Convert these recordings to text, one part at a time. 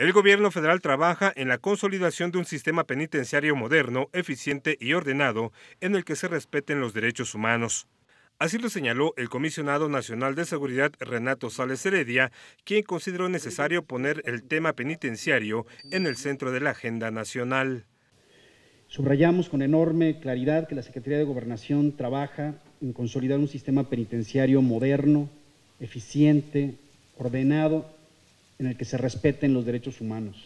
El gobierno federal trabaja en la consolidación de un sistema penitenciario moderno, eficiente y ordenado en el que se respeten los derechos humanos. Así lo señaló el comisionado nacional de seguridad Renato Sales Heredia, quien consideró necesario poner el tema penitenciario en el centro de la agenda nacional. Subrayamos con enorme claridad que la Secretaría de Gobernación trabaja en consolidar un sistema penitenciario moderno, eficiente, ordenado en el que se respeten los derechos humanos.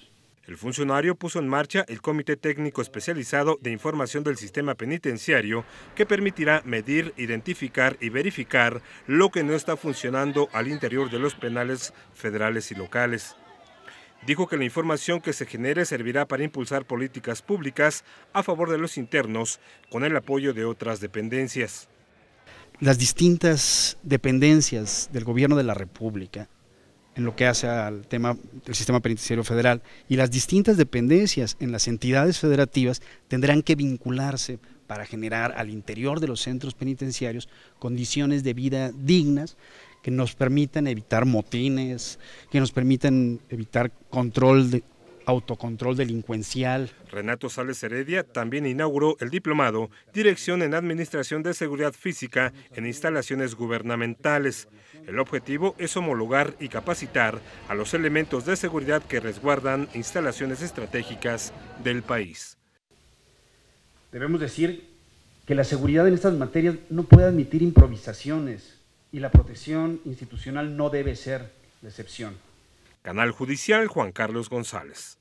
El funcionario puso en marcha el Comité Técnico Especializado de Información del Sistema Penitenciario que permitirá medir, identificar y verificar lo que no está funcionando al interior de los penales federales y locales. Dijo que la información que se genere servirá para impulsar políticas públicas a favor de los internos con el apoyo de otras dependencias. Las distintas dependencias del Gobierno de la República en lo que hace al tema del sistema penitenciario federal y las distintas dependencias en las entidades federativas tendrán que vincularse para generar al interior de los centros penitenciarios condiciones de vida dignas que nos permitan evitar motines, que nos permitan evitar control de, autocontrol delincuencial. Renato Sales Heredia también inauguró el diplomado Dirección en Administración de Seguridad Física en Instalaciones Gubernamentales. El objetivo es homologar y capacitar a los elementos de seguridad que resguardan instalaciones estratégicas del país. Debemos decir que la seguridad en estas materias no puede admitir improvisaciones y la protección institucional no debe ser la excepción. Canal Judicial Juan Carlos González.